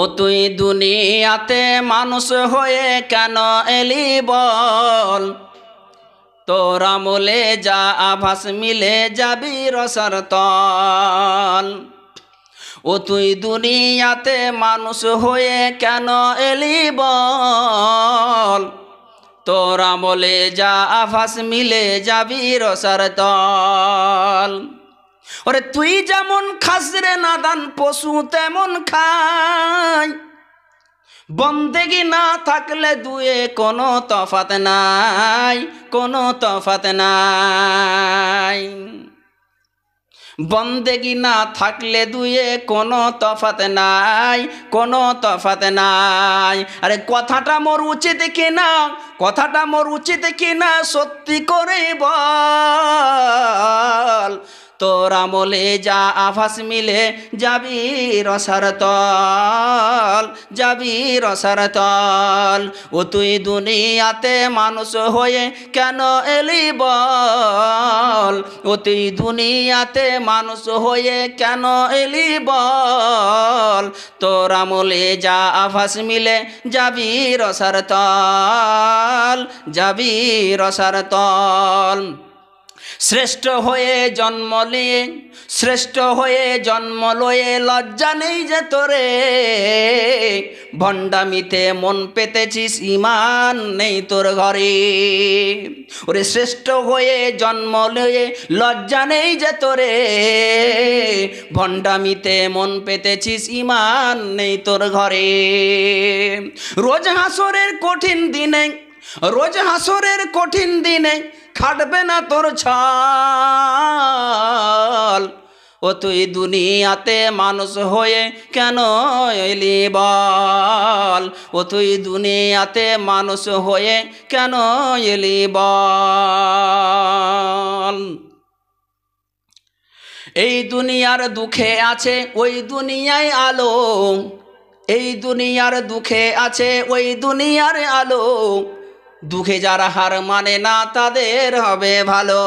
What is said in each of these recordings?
ও তুই দুনিয়াতে মানুষ হয়ে কেন এলি বল তোর আমলে যা আভাস মিলে যাবি রসার তল ও তুই দুনিয়াতে মানুষ হয়ে কেন এলি বল তোর আমলে যা আভাস মিলে যাবি রসার তল ওরে তুই যেমন খাস রে নাদান পশু তেমন খাই বন্দেগি না থাকলে দুয়ে কোনো তফাত নাই কোনো তফাত নাই বন্দেগি না থাকলে দুয়ে কোনো তফাত নাই কোনো তফাত নাই আরে কথাটা মোর উচিত কিনা কথাটা মোর উচিত কিনা সত্যি করে বল তোর আমলে যা আভাস মিলে যাবি রসার তল যাবি রসার তল ও তুই দুনিয়াতে মানুষ হয়ে কেন এলি বল ও তুই দুনিয়াতে মানুষ হয়ে কেন এলি বল তোর আমলে যা আভাস মিলে যাবি রসার তল যাবি রসার তল শ্রেষ্ঠ হয়ে জন্ম শ্রেষ্ঠ হয়ে জন্ম লয়ে লজ্জা নেই যে তোরে ভণ্ডামিতে মন পেতেছিস ইমান নেই তোর ঘরে ওরে শ্রেষ্ঠ হয়ে জন্ম লয়ে লজ্জা নেই যে তোরে ভণ্ডামিতে মন পেতেছিস ইমান নেই তোর ঘরে রোজ হাসরের কঠিন দিনে রোজ হাসরের কঠিন দিনে খাটবে না তোর ছাল ও তুই দুনিয়াতে মানুষ হয়ে কেন এলি বল ও তুই দুনিয়াতে মানুষ হয়ে কেন এলি বল এই দুনিয়ার দুঃখে আছে ওই দুনিয়ায় আলো এই দুনিয়ার দুঃখে আছে ওই দুনিয়ার আলো দুঃখে যারা হার মানে না তাদের হবে ভালো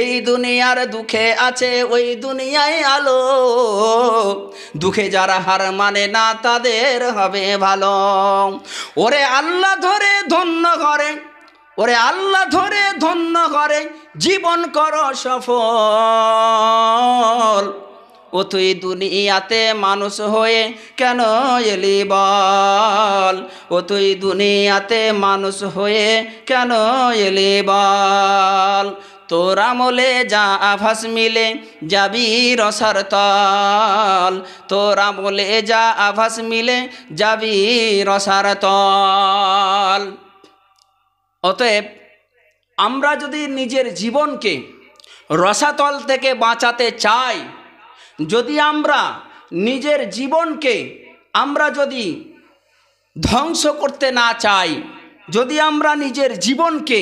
এই দুনিয়ার দুঃখে আছে ওই দুনিয়ায় আলো দুঃখে যারা হার মানে না তাদের হবে ভালো ওরে আল্লাহ ধরে ধন্য করে ওরে আল্লাহ ধরে ধন্য করে জীবন কর সফল ও তুই দুনিয়াতে মানুষ হয়ে কেন এলি বল ও তুই দুনিয়াতে মানুষ হয়ে কেন এলি বল তোর আমলে যা আভাস মিলে যাবি রসার তল তোর আমলে যা আভাস মিলে যাবি রসার তল অতএব আমরা যদি নিজের জীবনকে রসাতল থেকে বাঁচাতে চাই যদি আমরা নিজের জীবনকে আমরা যদি ধ্বংস করতে না চাই যদি আমরা নিজের জীবনকে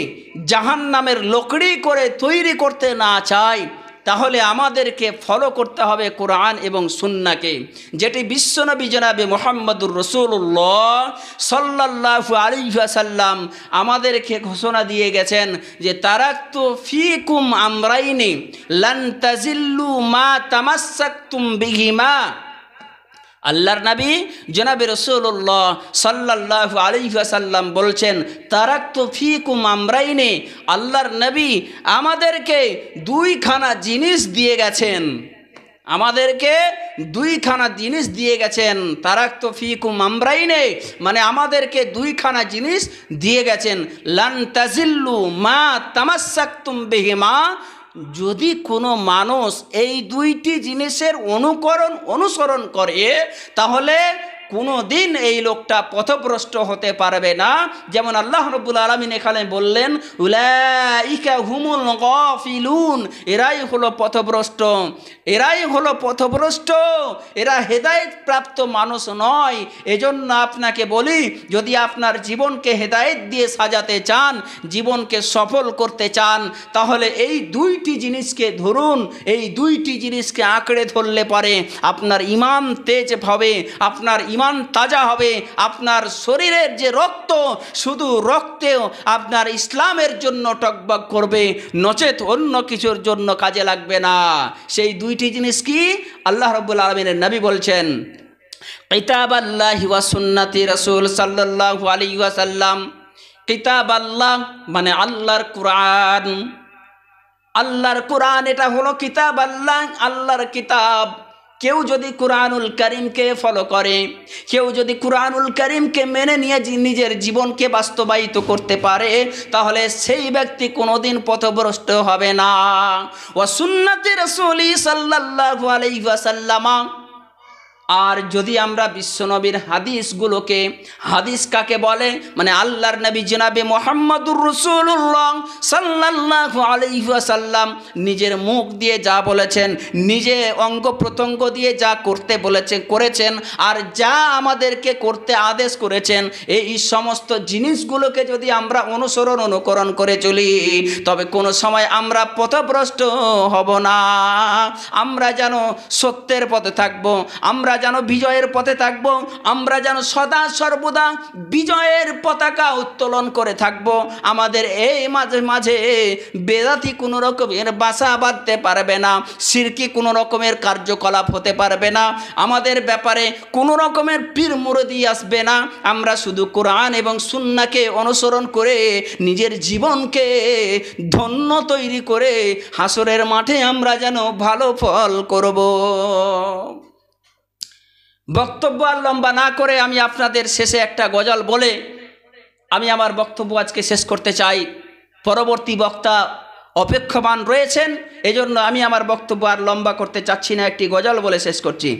জাহান নামের লকড়ি করে তৈরি করতে না চাই তাহলে আমাদেরকে ফলো করতে হবে কোরআন এবং সুন্নাকে যেটি বিশ্বনবী জনাবে মোহাম্মদুর রসুল্লাহ সাল্লাহ আলিহাসাল্লাম আমাদেরকে ঘোষণা দিয়ে গেছেন যে তারা তো ফিকুম আমরাইনি লান্তাজিল্লু মা তামাসাক্তুম বিঘিমা আল্লাহর নবী জনাবি রসুল্লাহ সাল্লাহ আলিফাসাল্লাম বলছেন তারাক তো ফিকুম আমরাই নে আল্লাহর নবী আমাদেরকে দুইখানা জিনিস দিয়ে গেছেন আমাদেরকে দুইখানা জিনিস দিয়ে গেছেন তারাক তো ফিকুম আমরাই নেই মানে আমাদেরকে দুইখানা জিনিস দিয়ে গেছেন লান তাজিল্লু মা তামাসাক্তুম মা যদি কোনো মানুষ এই দুইটি জিনিসের অনুকরণ অনুসরণ করে তাহলে কোনো দিন এই লোকটা পথভ্রষ্ট হতে পারবে না যেমন আল্লাহ রব্বুল আলমিন এখানে বললেন উলাইকা হুমুল গফিলুন এরাই হলো পথভ্রষ্ট এরাই হলো পথভ্রষ্ট এরা হেদায়ত প্রাপ্ত মানুষ নয় এজন্য আপনাকে বলি যদি আপনার জীবনকে হেদায়ত দিয়ে সাজাতে চান জীবনকে সফল করতে চান তাহলে এই দুইটি জিনিসকে ধরুন এই দুইটি জিনিসকে আঁকড়ে ধরলে পারে আপনার ইমান তেজ হবে আপনার ইমান তাজা হবে আপনার শরীরের যে রক্ত শুধু রক্তেও আপনার ইসলামের জন্য টকবক করবে নচেত অন্য কিছুর জন্য কাজে লাগবে না সেই দুইটি জিনিস কি আল্লাহ রব্বুল আলমিনের নবী বলছেন কিতাব আল্লাহ সুন্নাতি রসুল সাল্লাহ আলী কিতাব আল্লাহ মানে আল্লাহর কোরআন আল্লাহর কোরআন এটা হলো কিতাব আল্লাহ আল্লাহর কিতাব কেউ যদি কোরআনুল করিমকে ফলো করে কেউ যদি কোরআনুল করিমকে মেনে নিয়ে নিজের জীবনকে বাস্তবায়িত করতে পারে তাহলে সেই ব্যক্তি কোনোদিন পথভ্রষ্ট হবে না ও সুন্নতি রসুলি সাল্লাহ আলাইসাল্লামা আর যদি আমরা বিশ্বনবীর হাদিসগুলোকে হাদিস কাকে বলে মানে আল্লাহর নবী জনাবে মোহাম্মদুর রসুল্লাহ সাল্লাহ আলহাসাল্লাম নিজের মুখ দিয়ে যা বলেছেন নিজে অঙ্গ প্রত্যঙ্গ দিয়ে যা করতে বলেছেন করেছেন আর যা আমাদেরকে করতে আদেশ করেছেন এই সমস্ত জিনিসগুলোকে যদি আমরা অনুসরণ অনুকরণ করে চলি তবে কোনো সময় আমরা পথভ্রষ্ট হব না আমরা যেন সত্যের পথে থাকবো আমরা যেন বিজয়ের পথে থাকবো আমরা যেন সদা সর্বদা বিজয়ের পতাকা উত্তোলন করে থাকবো আমাদের এই মাঝে মাঝে বেদাতি কোনো রকমের বাসা বাঁধতে পারবে না সিরকি কোনো রকমের কার্যকলাপ হতে পারবে না আমাদের ব্যাপারে কোনো রকমের পীর মুরদি আসবে না আমরা শুধু কোরআন এবং সুন্নাকে অনুসরণ করে নিজের জীবনকে ধন্য তৈরি করে হাসরের মাঠে আমরা যেন ভালো ফল করব বক্তব্য আর লম্বা না করে আমি আপনাদের শেষে একটা গজল বলে আমি আমার বক্তব্য আজকে শেষ করতে চাই পরবর্তী বক্তা অপেক্ষমান রয়েছেন এজন্য আমি আমার বক্তব্য আর লম্বা করতে চাচ্ছি না একটি গজল বলে শেষ করছি